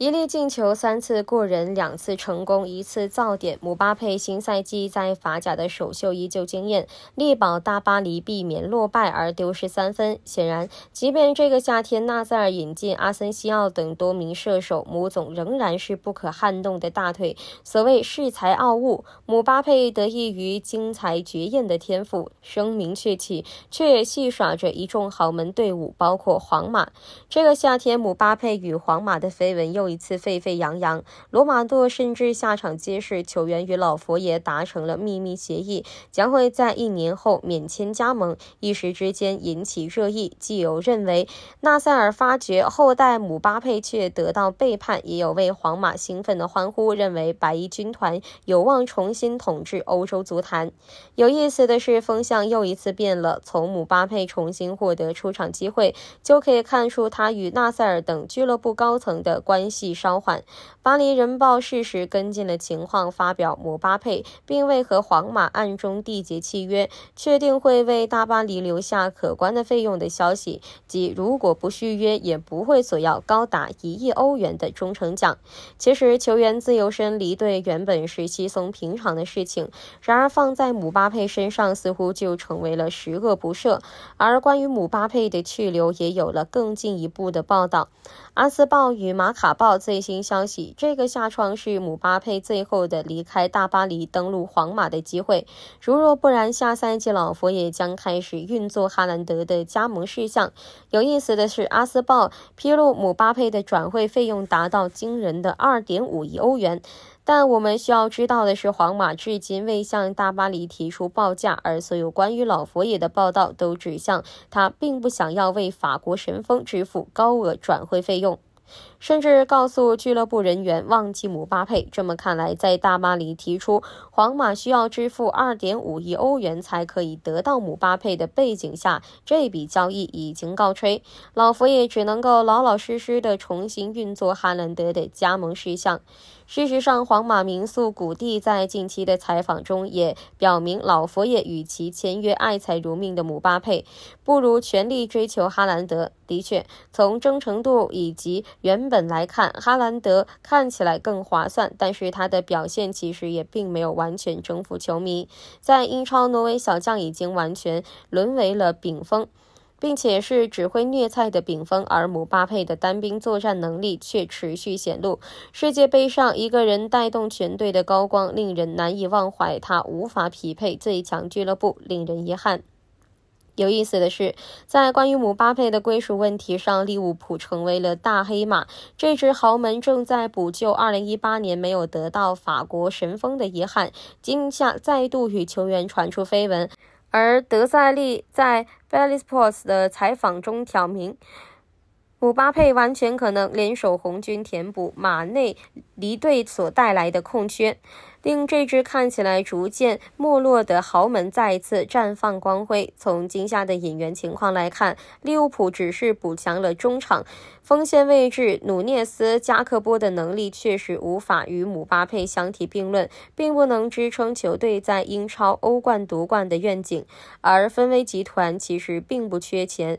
一粒进球，三次过人，两次成功，一次造点。姆巴佩新赛季在法甲的首秀依旧惊艳，力保大巴黎避免落败而丢失三分。显然，即便这个夏天纳塞尔引进阿森西奥等多名射手，姆总仍然是不可撼动的大腿。所谓恃才傲物，姆巴佩得益于精彩绝艳的天赋，声名鹊起，却戏耍着一众豪门队伍，包括皇马。这个夏天，姆巴佩与皇马的绯闻又。一次沸沸扬扬，罗马诺甚至下场揭示球员与老佛爷达成了秘密协议，将会在一年后免签加盟，一时之间引起热议。既有认为纳塞尔发掘后代姆巴佩却得到背叛，也有为皇马兴奋的欢呼，认为白衣军团有望重新统治欧洲足坛。有意思的是，风向又一次变了，从姆巴佩重新获得出场机会，就可以看出他与纳塞尔等俱乐部高层的关系。即稍缓，巴黎人报适时跟进了情况，发表姆巴佩并未和皇马暗中缔结契约，确定会为大巴黎留下可观的费用的消息，即如果不续约，也不会索要高达一亿欧元的忠诚奖。其实球员自由身离队原本是稀松平常的事情，然而放在姆巴佩身上，似乎就成为了十恶不赦。而关于姆巴佩的去留，也有了更进一步的报道。《阿斯报》与《马卡报》最新消息：这个下窗是姆巴佩最后的离开大巴黎、登陆皇马的机会。如若不然，下赛季老佛爷将开始运作哈兰德的加盟事项。有意思的是，《阿斯报》披露，姆巴佩的转会费用达到惊人的二点五亿欧元。但我们需要知道的是，皇马至今未向大巴黎提出报价，而所有关于老佛爷的报道都指向他并不想要为法国神锋支付高额转会费用。甚至告诉俱乐部人员忘记姆巴佩。这么看来，在大巴黎提出皇马需要支付二点五亿欧元才可以得到姆巴佩的背景下，这笔交易已经告吹。老佛爷只能够老老实实的重新运作哈兰德的加盟事项。事实上，皇马名宿古蒂在近期的采访中也表明，老佛爷与其签约爱财如命的姆巴佩，不如全力追求哈兰德。的确，从忠诚度以及原。本来看哈兰德看起来更划算，但是他的表现其实也并没有完全征服球迷。在英超，挪威小将已经完全沦为了丙峰，并且是只会虐菜的丙峰，而姆巴佩的单兵作战能力却持续显露。世界杯上一个人带动全队的高光令人难以忘怀，他无法匹配最强俱乐部，令人遗憾。有意思的是，在关于姆巴佩的归属问题上，利物浦成为了大黑马。这支豪门正在补救2018年没有得到法国神锋的遗憾，今夏再度与球员传出绯闻。而德塞利在《d e l l y Sports》的采访中挑明，姆巴佩完全可能联手红军填补马内离队所带来的空缺。令这支看起来逐渐没落的豪门再次绽放光辉。从今夏的引援情况来看，利物浦只是补强了中场、锋线位置。努涅斯、加克波的能力确实无法与姆巴佩相提并论，并不能支撑球队在英超、欧冠夺冠的愿景。而分威集团其实并不缺钱。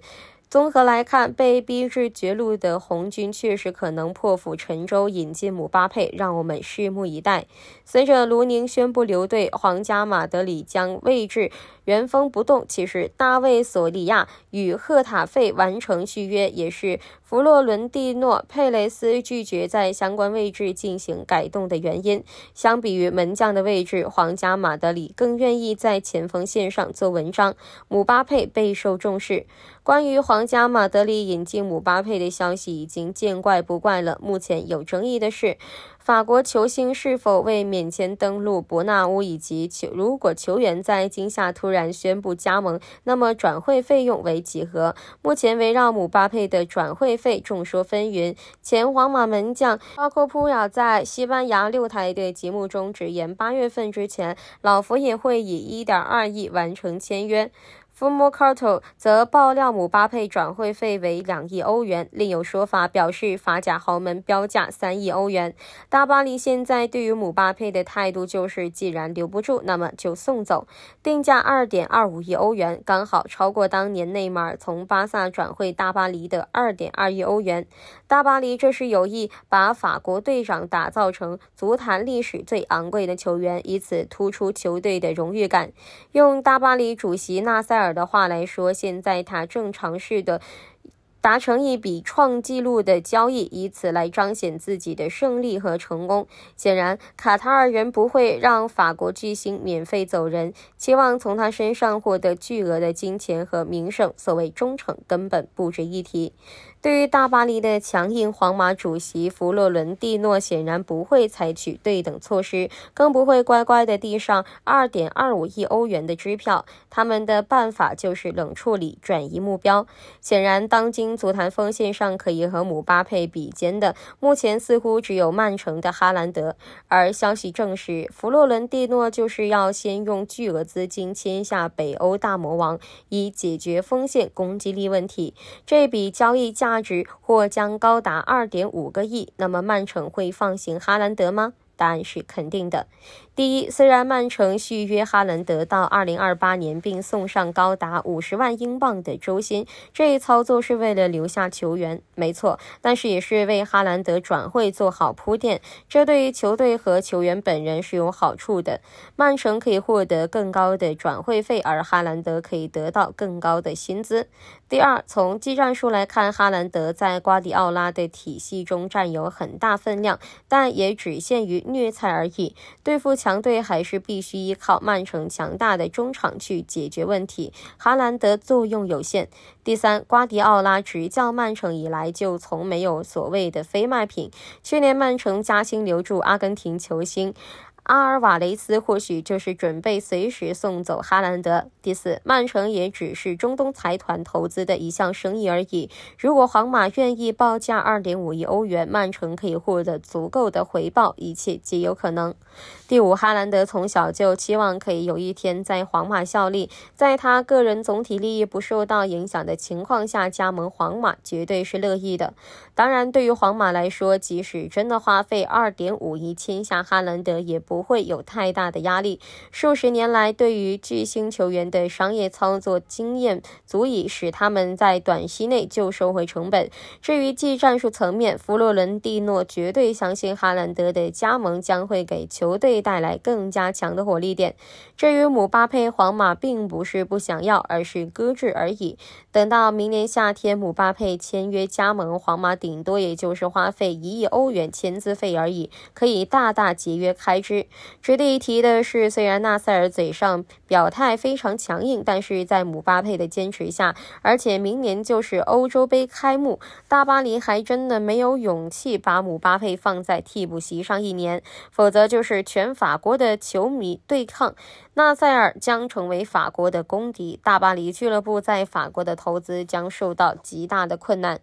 综合来看，被逼至绝路的红军确实可能破釜沉舟引进姆巴佩，让我们拭目以待。随着卢宁宣布留队，皇家马德里将位置原封不动。其实，大卫·索里亚与赫塔费完成续约，也是弗洛伦蒂诺·佩雷斯拒绝在相关位置进行改动的原因。相比于门将的位置，皇家马德里更愿意在前锋线上做文章。姆巴佩备受重视，关于皇。皇家马德里引进姆巴佩的消息已经见怪不怪了。目前有争议的是，法国球星是否为免签登陆伯纳乌？以及球如果球员在今夏突然宣布加盟，那么转会费用为几何？目前围绕姆巴佩的转会费众说纷纭。前皇马门将阿库普尔在西班牙六台的节目中直言，八月份之前，老佛爷会以一点二亿完成签约。f o o l c a r t o 则爆料姆巴佩转会费为两亿欧元，另有说法表示法甲豪门标价三亿欧元。大巴黎现在对于姆巴佩的态度就是，既然留不住，那么就送走。定价二点二五亿欧元，刚好超过当年内马尔从巴萨转会大巴黎的二点二亿欧元。大巴黎这是有意把法国队长打造成足坛历史最昂贵的球员，以此突出球队的荣誉感。用大巴黎主席纳赛尔。的话来说，现在他正尝试的达成一笔创纪录的交易，以此来彰显自己的胜利和成功。显然，卡塔尔人不会让法国巨星免费走人，期望从他身上获得巨额的金钱和名声。所谓忠诚，根本不值一提。对于大巴黎的强硬，皇马主席弗洛伦蒂诺显然不会采取对等措施，更不会乖乖的递上二点二五亿欧元的支票。他们的办法就是冷处理，转移目标。显然，当今足坛锋线上可以和姆巴佩比肩的，目前似乎只有曼城的哈兰德。而消息证实，弗洛伦蒂诺就是要先用巨额资金签下北欧大魔王，以解决锋线攻击力问题。这笔交易价。价值或将高达二点五个亿，那么曼城会放行哈兰德吗？答案是肯定的。第一，虽然曼城续约哈兰德到二零二八年，并送上高达五十万英镑的周薪，这一操作是为了留下球员，没错，但是也是为哈兰德转会做好铺垫，这对于球队和球员本人是有好处的。曼城可以获得更高的转会费，而哈兰德可以得到更高的薪资。第二，从技战术来看，哈兰德在瓜迪奥拉的体系中占有很大分量，但也只限于虐菜而已，对付强。强队还是必须依靠曼城强大的中场去解决问题，哈兰德作用有限。第三，瓜迪奥拉执教曼城以来就从没有所谓的非卖品，去年曼城加薪留住阿根廷球星。阿尔瓦雷斯或许就是准备随时送走哈兰德。第四，曼城也只是中东财团投资的一项生意而已。如果皇马愿意报价二点五亿欧元，曼城可以获得足够的回报，一切皆有可能。第五，哈兰德从小就期望可以有一天在皇马效力，在他个人总体利益不受到影响的情况下加盟皇马，绝对是乐意的。当然，对于皇马来说，即使真的花费二点五亿签下哈兰德，也不。不会有太大的压力。数十年来，对于巨星球员的商业操作经验，足以使他们在短期内就收回成本。至于技战术层面，弗洛伦蒂诺绝对相信哈兰德的加盟将会给球队带来更加强的火力点。至于姆巴佩，皇马并不是不想要，而是搁置而已。等到明年夏天，姆巴佩签约加盟皇马，顶多也就是花费一亿欧元签字费而已，可以大大节约开支。值得一提的是，虽然纳塞尔嘴上表态非常强硬，但是在姆巴佩的坚持下，而且明年就是欧洲杯开幕，大巴黎还真的没有勇气把姆巴佩放在替补席上一年，否则就是全法国的球迷对抗，纳塞尔将成为法国的公敌，大巴黎俱乐部在法国的投资将受到极大的困难。